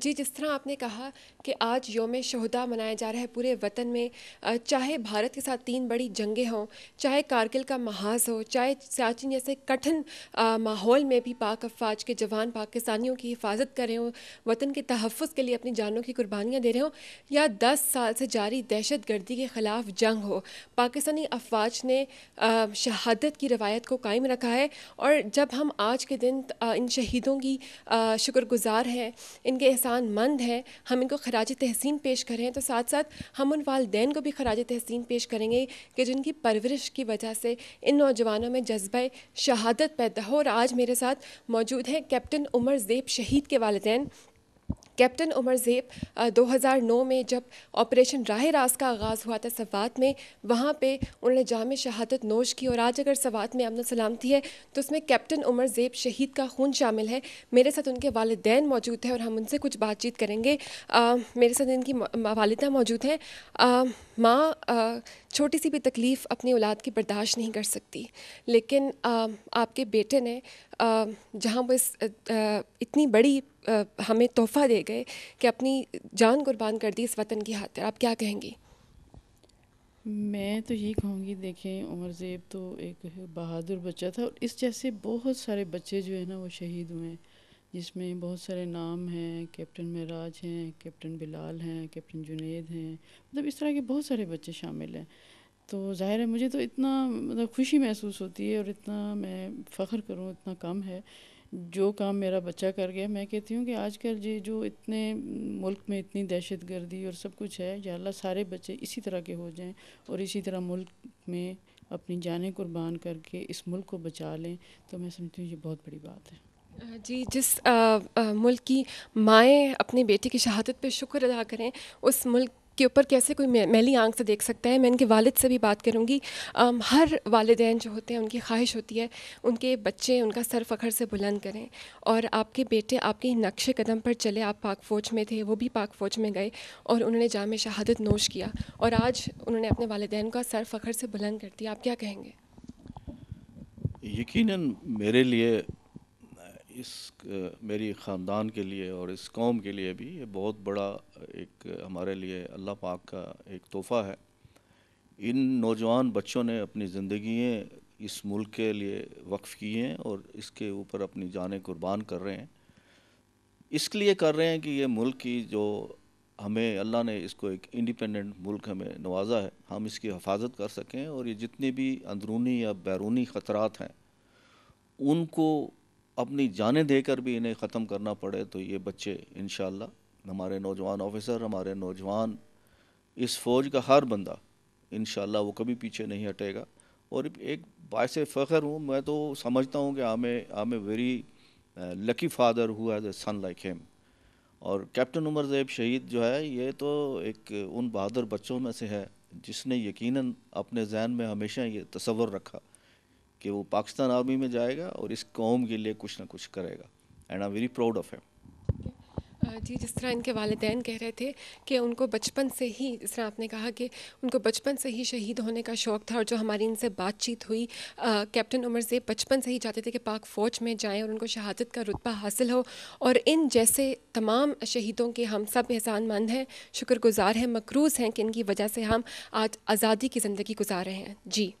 जी जिस तरह आपने कहा कि आज योम शहदा मनाया जा रहा है पूरे वतन में चाहे भारत के साथ तीन बड़ी जंगें हों चाहे कारगिल का महाज हो चाहे सियाचिन जैसे कठिन माहौल में भी पाक अफवाज के जवान पाकिस्तानियों की हिफाजत कर रहे हों वतन के तहफ़ के लिए अपनी जानों की कुर्बानियाँ दे रहे हों या दस साल से जारी दहशत गर्दी के ख़िलाफ़ जंग हो पाकिस्तानी अफवाज ने शहादत की रवायत को कायम रखा है और जब हम आज के दिन इन शहीदों की शुक्रगुजार हैं इनके किसान मंद हैं हम इनको खराज तहसीन पेश करें तो साथ साथ हम उन वालदेन को भी खराज तहसीन पेश करेंगे कि जिनकी परवरिश की वजह से इन नौजवानों में जज्बा शहादत पैदा हो और आज मेरे साथ मौजूद हैं कैप्टन उमर ज़ेब शहीद के वालदेन कैप्टन उमर जेब 2009 में जब ऑपरेशन राह रास का आगाज़ हुआ था सवात में वहाँ पे उन्होंने जाम शहादत नोश की और आज अगर सवात में अमन सलामती है तो उसमें कैप्टन उमर जेब शहीद का खून शामिल है मेरे साथ उनके वालदेन मौजूद हैं और हम उनसे कुछ बातचीत करेंगे आ, मेरे साथ इनकी वालदा मौजूद हैं माँ छोटी सी भी तकलीफ़ अपनी औलाद की बर्दाश्त नहीं कर सकती लेकिन आ, आपके बेटे ने जहाँ वो इस आ, इतनी बड़ी हमें तोहफ़ा दे गए कि अपनी जान कुर्बान कर दी इस वतन की खातिर आप क्या कहेंगी मैं तो यही कहूँगी देखें उमर ज़ेब तो एक बहादुर बच्चा था और इस जैसे बहुत सारे बच्चे जो है ना वो शहीद हुए हैं जिसमें बहुत सारे नाम हैं कैप्टन महराज हैं कैप्टन बिलाल हैं कैप्टन जुनेद हैं मतलब इस तरह के बहुत सारे बच्चे शामिल हैं तो ज़ाहिर है मुझे तो इतना मतलब खुशी महसूस होती है और इतना मैं फ़ख्र करूँ इतना कम है जो काम मेरा बच्चा कर गया मैं कहती हूँ कि आजकल ये जो इतने मुल्क में इतनी दहशत गर्दी और सब कुछ है या अल्लाह सारे बच्चे इसी तरह के हो जाएं और इसी तरह मुल्क में अपनी जानें कुर्बान करके इस मुल्क को बचा लें तो मैं समझती हूँ ये बहुत बड़ी बात है जी जिस आ, आ, मुल्क की माएँ अपनी बेटी की शहादत पे शुक्र अदा करें उस मुल्क के ऊपर कैसे कोई मैली आंख से देख सकता है मैं इनके वालिद से भी बात करूँगी हर वालदेन जो होते हैं उनकी ख्वाहिश होती है उनके बच्चे उनका सर फ़खर से बुलंद करें और आपके बेटे आपके नक्श कदम पर चले आप पाक फ़ौज में थे वो भी पाक फ़ौज में गए और उन्होंने जाम शहादत नोश किया और आज उन्होंने अपने वालदेन का सर फ़खर से बुलंद कर दिया आप क्या कहेंगे यकीन मेरे लिए इस मेरी ख़ानदान के लिए और इस कौम के लिए भी ये बहुत बड़ा एक हमारे लिए अल्लाह पाक का एक तोहफ़ा है इन नौजवान बच्चों ने अपनी ज़िंदगी इस मुल्क के लिए वक्फ़ की हैं और इसके ऊपर अपनी जान कुर्बान कर रहे हैं इसलिए कर रहे हैं कि ये मुल्क की जो हमें अल्लाह ने इसको एक इंडिपेंडेंट मुल्क हमें नवाजा है हम इसकी हफाजत कर सकें और ये जितने भी अंदरूनी या बैरूनी ख़तरात हैं उनको अपनी जानें देकर भी इन्हें ख़त्म करना पड़े तो ये बच्चे इन हमारे नौजवान ऑफिसर हमारे नौजवान इस फ़ौज का हर बंदा इन वो कभी पीछे नहीं हटेगा और एक बायस फ़ख्र हूँ मैं तो समझता हूँ कि I'm I'm a very lucky father हुआ as a son like him और कैप्टन उमर जैब शहीद जो है ये तो एक उन बहादुर बच्चों में से है जिसने यकीनन अपने जहन में हमेशा ये तस्वर रखा कि वो पाकिस्तान आर्मी में जाएगा और इस कौम के लिए कुछ ना कुछ करेगा and I am very proud of him जी जिस तरह इनके वालदेन कह रहे थे कि उनको बचपन से ही जिस तरह आपने कहा कि उनको बचपन से ही शहीद होने का शौक़ था और जो हमारी इनसे बातचीत हुई कैप्टन उमर से बचपन से ही चाहते थे कि पाक फ़ौज में जाएं और उनको शहादत का रुतबा हासिल हो और इन जैसे तमाम शहीदों के हम सब एहसानमंद हैं शुक्रगुजार हैं मकरूज़ हैं कि इनकी वजह से हम आज आज़ादी की ज़िंदगी गुजार रहे हैं जी